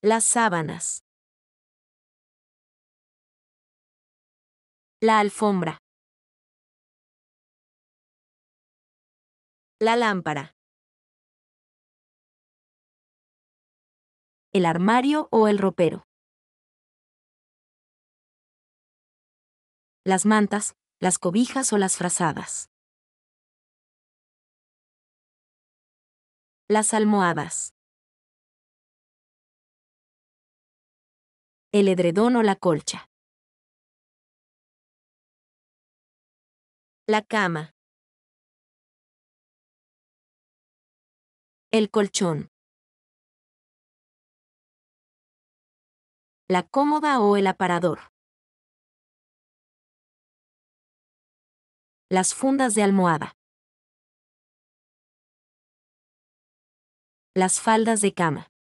Las sábanas. La alfombra. La lámpara. El armario o el ropero. Las mantas, las cobijas o las frazadas. Las almohadas. el edredón o la colcha. La cama. El colchón. La cómoda o el aparador. Las fundas de almohada. Las faldas de cama.